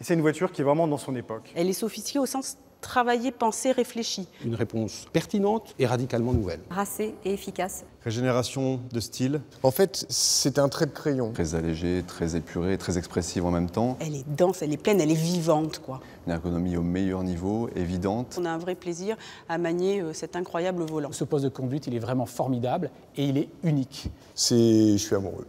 c'est une voiture qui est vraiment dans son époque. Elle est sophistiquée au sens travailler, penser, réfléchi. Une réponse pertinente et radicalement nouvelle. Racée et efficace. Régénération de style. En fait, c'est un trait de crayon. Très allégé, très épuré, très expressif en même temps. Elle est dense, elle est pleine, elle est vivante, quoi. Une ergonomie au meilleur niveau, évidente. On a un vrai plaisir à manier euh, cet incroyable volant. Ce poste de conduite, il est vraiment formidable et il est unique. C'est... je suis amoureux.